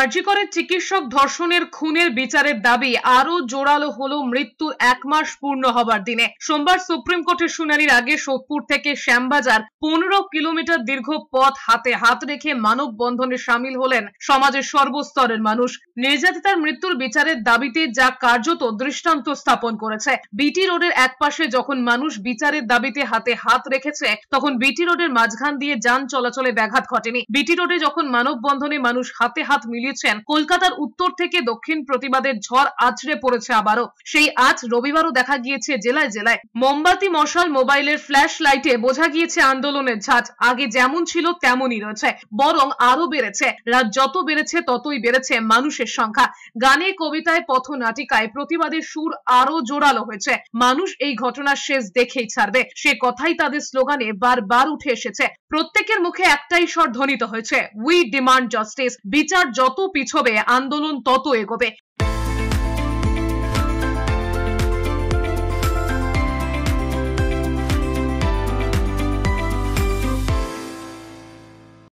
আরজিকরের চিকিৎসক ধর্ষণের খুনের বিচারের দাবি আরো জোরালো হল মৃত্যু এক মাস পূর্ণ হবার দিনে সোমবার সুপ্রিম কোর্টের শুনানির আগে সোদপুর থেকে শ্যামবাজার পনেরো কিলোমিটার দীর্ঘ পথ হাতে হাত রেখে মানববন্ধনে সামিল হলেন সমাজের সর্বস্তরের মানুষ নির্যাতিতার মৃত্যুর বিচারের দাবিতে যা কার্যত দৃষ্টান্ত স্থাপন করেছে বিটি রোডের এক পাশে যখন মানুষ বিচারের দাবিতে হাতে হাত রেখেছে তখন বিটি রোডের মাঝখান দিয়ে যান চলাচলে ব্যাঘাত ঘটেনি বিটি রোডে যখন মানববন্ধনে মানুষ হাতে হাত মিলিয়েছেন কলকাতার উত্তর থেকে দক্ষিণ প্রতিবাদের ঝড় আছড়ে পড়েছে আবারও সেই আজ রবিবারও দেখা গিয়েছে জেলায় জেলায় মোমবাতি মশাল মোবাইলের ফ্ল্যাশ লাইটে বোঝা গিয়েছে আন্দোলনের ঝাঁজ আগে যেমন ছিল তেমনই রয়েছে বরং আরো বেড়েছে রাত যত বেড়েছে ততই বেড়েছে মানুষের সংখ্যা গানে কবিতায় পথ নাটিকায় প্রতিবাদের সুর আরো জোরালো হয়েছে মানুষ এই ঘটনার শেষ দেখেই ছাড়বে সে কথাই তাদের স্লোগানে বারবার উঠে এসেছে প্রত্যেকের মুখে একটাই স্বর ধ্বনিত হয়েছে উই ডিমান্ড জাস্টিস বিচার যত পিছবে আন্দোলন তত এগোবে